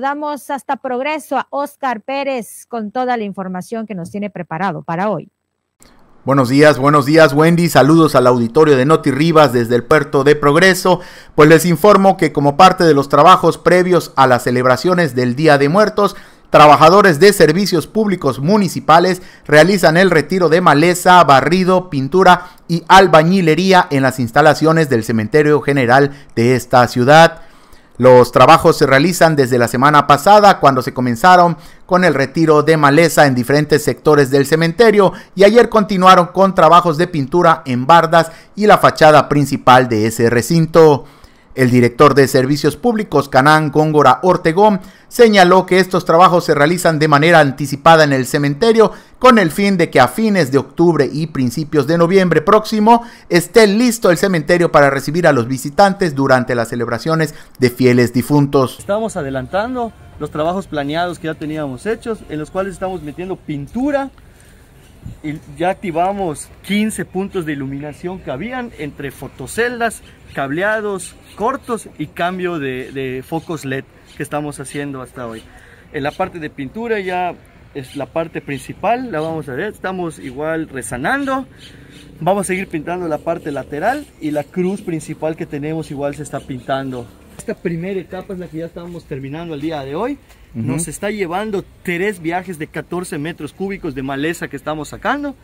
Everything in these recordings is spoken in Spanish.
Damos hasta progreso a Oscar Pérez con toda la información que nos tiene preparado para hoy. Buenos días, buenos días Wendy, saludos al auditorio de Noti Rivas desde el puerto de Progreso. Pues les informo que como parte de los trabajos previos a las celebraciones del Día de Muertos, trabajadores de servicios públicos municipales realizan el retiro de maleza, barrido, pintura y albañilería en las instalaciones del Cementerio General de esta ciudad. Los trabajos se realizan desde la semana pasada cuando se comenzaron con el retiro de maleza en diferentes sectores del cementerio y ayer continuaron con trabajos de pintura en bardas y la fachada principal de ese recinto. El director de Servicios Públicos, Canán Góngora Ortegón, señaló que estos trabajos se realizan de manera anticipada en el cementerio con el fin de que a fines de octubre y principios de noviembre próximo esté listo el cementerio para recibir a los visitantes durante las celebraciones de fieles difuntos. Estamos adelantando los trabajos planeados que ya teníamos hechos, en los cuales estamos metiendo pintura y ya activamos 15 puntos de iluminación que habían entre fotoceldas, cableados cortos y cambio de, de, focos LED que estamos haciendo hasta hoy. En la parte de pintura ya es la parte principal, la vamos a ver, estamos igual resanando. Vamos a seguir pintando la parte lateral y la cruz principal que tenemos igual se está pintando. Esta primera etapa es la que ya estamos terminando el día de hoy nos está llevando tres viajes de 14 metros cúbicos de maleza que estamos sacando.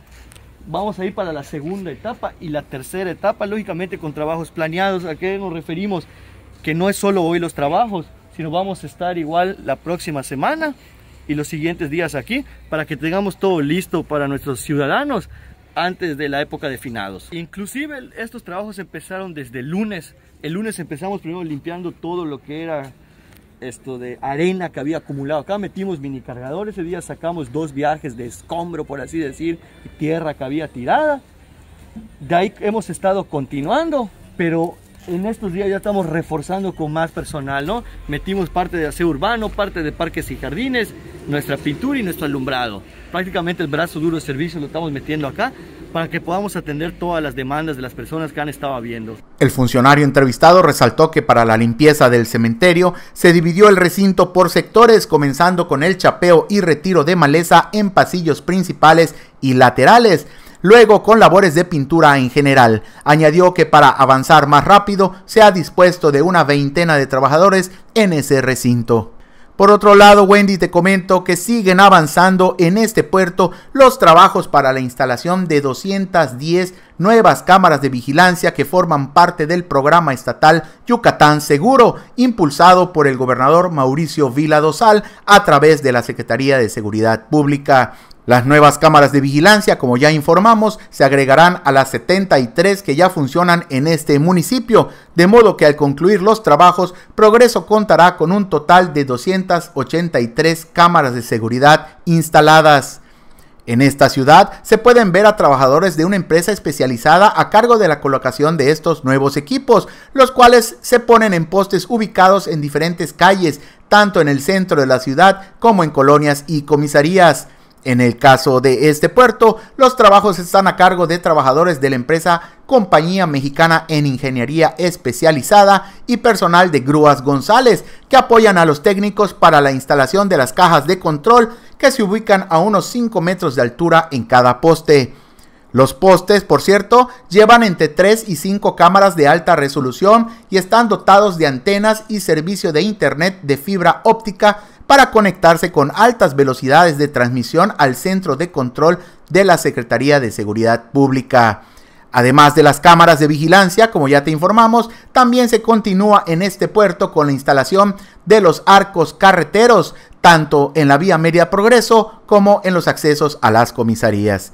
Vamos a ir para la segunda etapa y la tercera etapa, lógicamente con trabajos planeados. ¿A qué nos referimos? Que no es solo hoy los trabajos, sino vamos a estar igual la próxima semana y los siguientes días aquí para que tengamos todo listo para nuestros ciudadanos antes de la época de finados. Inclusive estos trabajos empezaron desde el lunes. El lunes empezamos primero limpiando todo lo que era esto de arena que había acumulado acá, metimos mini cargadores, ese día sacamos dos viajes de escombro, por así decir, tierra que había tirada. De ahí hemos estado continuando, pero en estos días ya estamos reforzando con más personal, ¿no? Metimos parte de aseo urbano, parte de parques y jardines, nuestra pintura y nuestro alumbrado. Prácticamente el brazo duro de servicio lo estamos metiendo acá para que podamos atender todas las demandas de las personas que han estado viendo. El funcionario entrevistado resaltó que para la limpieza del cementerio se dividió el recinto por sectores, comenzando con el chapeo y retiro de maleza en pasillos principales y laterales luego con labores de pintura en general. Añadió que para avanzar más rápido se ha dispuesto de una veintena de trabajadores en ese recinto. Por otro lado, Wendy, te comento que siguen avanzando en este puerto los trabajos para la instalación de 210 nuevas cámaras de vigilancia que forman parte del programa estatal Yucatán Seguro, impulsado por el gobernador Mauricio Vila Dosal a través de la Secretaría de Seguridad Pública. Las nuevas cámaras de vigilancia, como ya informamos, se agregarán a las 73 que ya funcionan en este municipio, de modo que al concluir los trabajos, Progreso contará con un total de 283 cámaras de seguridad instaladas. En esta ciudad se pueden ver a trabajadores de una empresa especializada a cargo de la colocación de estos nuevos equipos, los cuales se ponen en postes ubicados en diferentes calles, tanto en el centro de la ciudad como en colonias y comisarías. En el caso de este puerto, los trabajos están a cargo de trabajadores de la empresa Compañía Mexicana en Ingeniería Especializada y personal de Grúas González, que apoyan a los técnicos para la instalación de las cajas de control que se ubican a unos 5 metros de altura en cada poste. Los postes, por cierto, llevan entre 3 y 5 cámaras de alta resolución y están dotados de antenas y servicio de Internet de fibra óptica para conectarse con altas velocidades de transmisión al centro de control de la Secretaría de Seguridad Pública. Además de las cámaras de vigilancia, como ya te informamos, también se continúa en este puerto con la instalación de los arcos carreteros, tanto en la vía media progreso como en los accesos a las comisarías.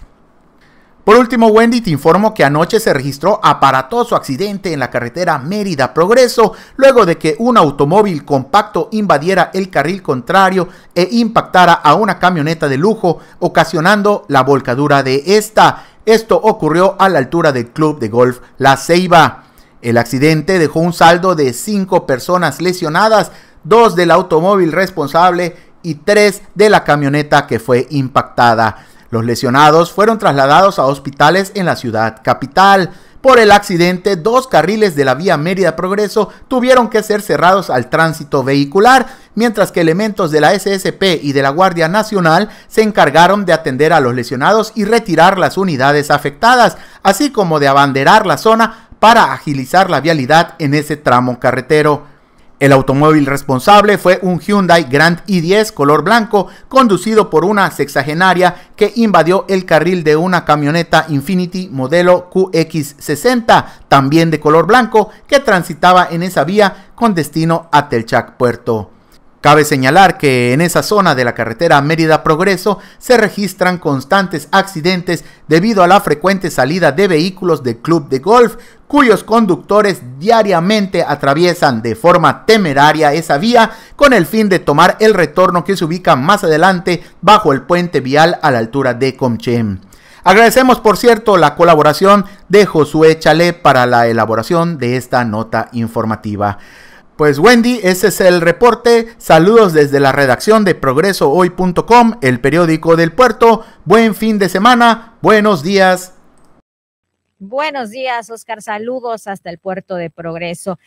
Por último, Wendy, te informo que anoche se registró aparatoso accidente en la carretera Mérida Progreso, luego de que un automóvil compacto invadiera el carril contrario e impactara a una camioneta de lujo, ocasionando la volcadura de esta. Esto ocurrió a la altura del club de golf La Ceiba. El accidente dejó un saldo de cinco personas lesionadas, dos del automóvil responsable y tres de la camioneta que fue impactada. Los lesionados fueron trasladados a hospitales en la ciudad capital. Por el accidente, dos carriles de la vía Mérida Progreso tuvieron que ser cerrados al tránsito vehicular, mientras que elementos de la SSP y de la Guardia Nacional se encargaron de atender a los lesionados y retirar las unidades afectadas, así como de abanderar la zona para agilizar la vialidad en ese tramo carretero. El automóvil responsable fue un Hyundai Grand i10 color blanco, conducido por una sexagenaria que invadió el carril de una camioneta Infinity modelo QX60, también de color blanco, que transitaba en esa vía con destino a Telchac Puerto. Cabe señalar que en esa zona de la carretera Mérida Progreso se registran constantes accidentes debido a la frecuente salida de vehículos del club de golf, cuyos conductores diariamente atraviesan de forma temeraria esa vía con el fin de tomar el retorno que se ubica más adelante bajo el puente vial a la altura de Comchem. Agradecemos, por cierto, la colaboración de Josué Chale para la elaboración de esta nota informativa. Pues Wendy, ese es el reporte. Saludos desde la redacción de progresohoy.com, el periódico del puerto. Buen fin de semana, buenos días. Buenos días, Oscar. Saludos hasta el puerto de Progreso.